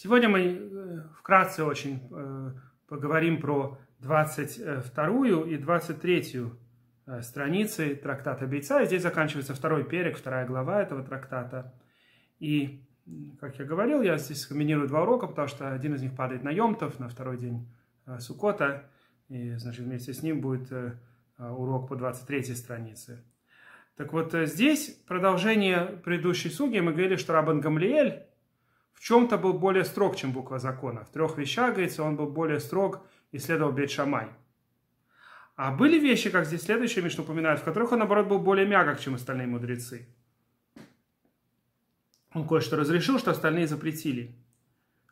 Сегодня мы э, вкратце очень э, поговорим про 22 и 23 э, страницы трактата Бейца. И здесь заканчивается второй перек, вторая глава этого трактата. И, как я говорил, я здесь комбинирую два урока, потому что один из них падает на Йомтов, на второй день Сукота. И, значит, вместе с ним будет урок по 23 странице. Так вот, здесь продолжение предыдущей суги. Мы говорили, что Рабан Гамлиэль в чем-то был более строг, чем буква закона. В трех вещах, говорится, он был более строг и следовал Бет Шамай. А были вещи, как здесь следующие Мишна упоминает, в которых он, наоборот, был более мягок, чем остальные мудрецы. Он кое-что разрешил, что остальные запретили.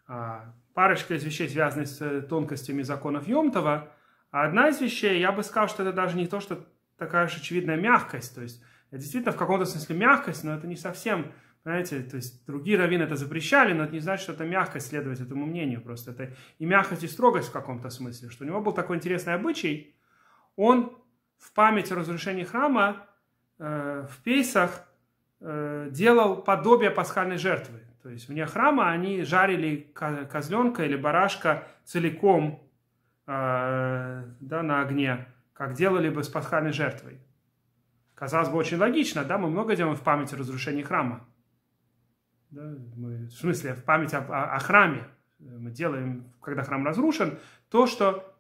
А, парочка из вещей, связанных с э, тонкостями законов Йомтова, а одна из вещей, я бы сказал, что это даже не то, что такая уж очевидная мягкость, то есть действительно в каком-то смысле мягкость, но это не совсем знаете, то есть другие раввины это запрещали, но это не значит, что это мягко следовать этому мнению просто. Это и мягкость, и строгость в каком-то смысле, что у него был такой интересный обычай. Он в память о разрушении храма э, в Пейсах э, делал подобие пасхальной жертвы. То есть вне храма они жарили козленка или барашка целиком э, да, на огне, как делали бы с пасхальной жертвой. Казалось бы, очень логично, да, мы много делаем в память о разрушении храма. Да, мы, в смысле, в память о, о, о храме. Э, мы делаем, когда храм разрушен, то, что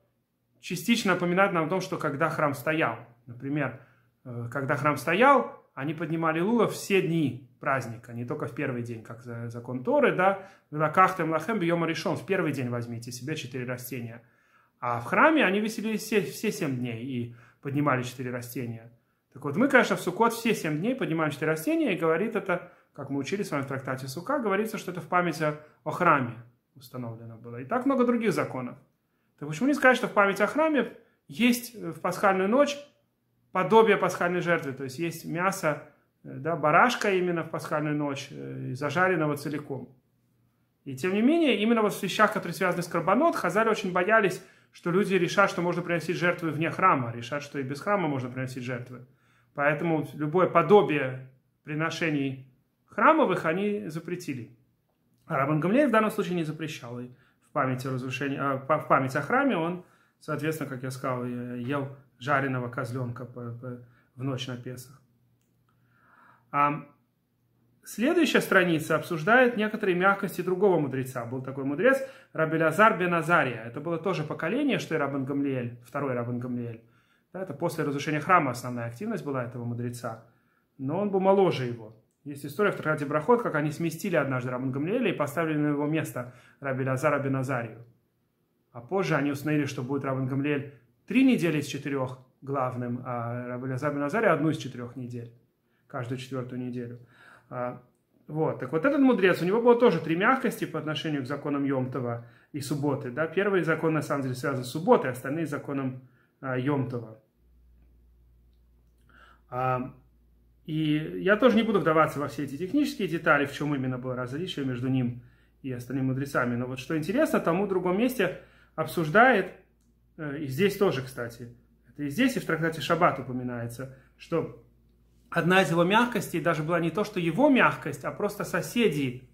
частично напоминает нам о том, что когда храм стоял. Например, э, когда храм стоял, они поднимали лула все дни праздника, не только в первый день, как за, закон Торы, да, «Лакахтем лахем бьема решен» в первый день возьмите себе четыре растения. А в храме они веселились все, все семь дней и поднимали четыре растения. Так вот, мы, конечно, в Суккот все семь дней поднимаем четыре растения, и говорит это как мы учили с вами в трактате Сука, говорится, что это в память о храме установлено было. И так много других законов. Так почему не сказать, что в память о храме есть э, в пасхальную ночь подобие пасхальной жертвы, то есть есть мясо, э, да, барашка именно в пасхальную ночь, э, зажаренного целиком. И тем не менее, именно вот в вещах, которые связаны с карбонот, хазали очень боялись, что люди решат, что можно приносить жертвы вне храма, решат, что и без храма можно приносить жертвы. Поэтому любое подобие приношений храмовых они запретили. А Рабан Гамлей в данном случае не запрещал. И в память о, разрушении, а, в память о храме он, соответственно, как я сказал, э, ел жареного козленка в ночь на Песах. А следующая страница обсуждает некоторые мягкости другого мудреца. Был такой мудрец Рабелязар бен Азария. Это было тоже поколение, что и Рабан Гамлиэль, второй Рабан Гамлиэль. Да, это после разрушения храма основная активность была этого мудреца. Но он был моложе его. Есть история в трактате Брахот, как они сместили однажды Рабан Гамлиэля и поставили на его место Раби Лазара бен Азарию. А позже они установили, что будет Рабан Гамлиэль три недели из четырех главным, а Раби Лазар бен Азария одну из четырех недель, каждую четвертую неделю. А, вот, так вот этот мудрец, у него было тоже три мягкости по отношению к законам Йомтова и субботы. Да? Первый закон, на самом деле, связан с субботой, остальные с законом а, Йомтова. А, и я тоже не буду вдаваться во все эти технические детали, в чем именно было различие между ним и остальными мудрецами. Но вот что интересно, тому в другом месте обсуждает, э, и здесь тоже, кстати, это и здесь, и в трактате Шаббат упоминается, что одна из его мягкостей даже была не то, что его мягкость, а просто соседи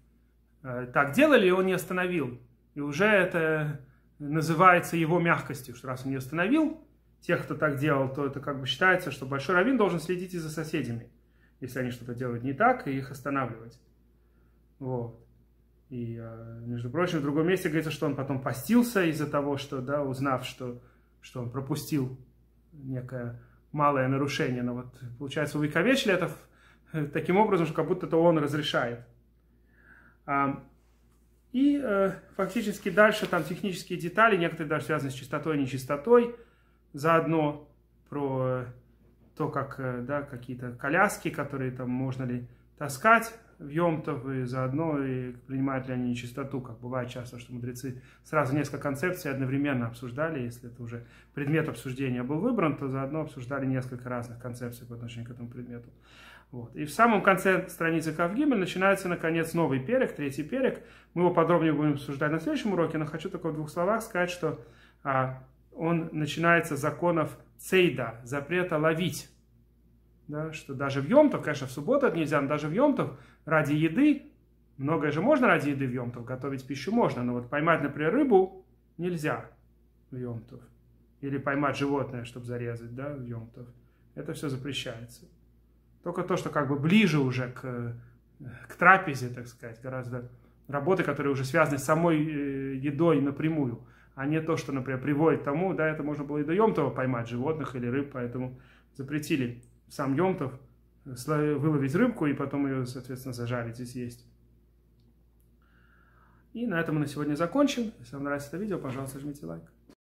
э, так делали, и он не остановил. И уже это называется его мягкостью, что раз он не остановил тех, кто так делал, то это как бы считается, что большой раввин должен следить и за соседями если они что-то делают не так, и их останавливать. Вот. И, а, между прочим, в другом месте говорится, что он потом постился из-за того, что, да, узнав, что, что он пропустил некое малое нарушение. Но вот, получается, увековечили это э, таким образом, что как будто то он разрешает. А, и э, фактически дальше там технические детали, некоторые даже связаны с чистотой и нечистотой, заодно про э, то, как э, да, какие-то коляски, которые там можно ли таскать в емтов и заодно и принимают ли они нечистоту, как бывает часто, что мудрецы сразу несколько концепций одновременно обсуждали, если это уже предмет обсуждения был выбран, то заодно обсуждали несколько разных концепций по отношению к этому предмету. Вот. И в самом конце страницы Кавгимель начинается, наконец, новый перек, третий перек. Мы его подробнее будем обсуждать на следующем уроке, но хочу только в двух словах сказать, что а, он начинается законов цейда, запрета ловить. Да, что даже в Йомтов, конечно, в субботу это нельзя, но даже в Йомтов ради еды, многое же можно ради еды в Йомтов, готовить пищу можно, но вот поймать, например, рыбу нельзя в Йомтов. Или поймать животное, чтобы зарезать, да, в Йомтов. Это все запрещается. Только то, что как бы ближе уже к, к трапезе, так сказать, гораздо работы, которые уже связаны с самой э, едой напрямую – а не то, что, например, приводит к тому, да, это можно было и до Йомтова поймать животных или рыб, поэтому запретили сам Йомтов э, выловить рыбку и потом ее, соответственно, зажарить и съесть. И на этом мы на сегодня закончим. Если вам нравится это видео, пожалуйста, жмите лайк.